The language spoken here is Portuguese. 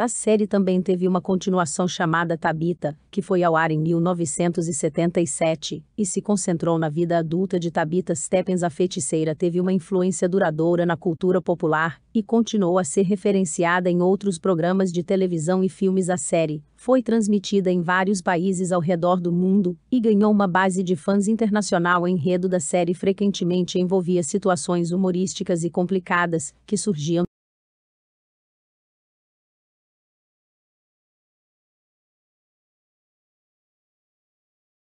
A série também teve uma continuação chamada Tabita, que foi ao ar em 1977, e se concentrou na vida adulta de Tabita Steppens. A feiticeira teve uma influência duradoura na cultura popular e continuou a ser referenciada em outros programas de televisão e filmes. A série foi transmitida em vários países ao redor do mundo e ganhou uma base de fãs internacional. O enredo da série frequentemente envolvia situações humorísticas e complicadas que surgiam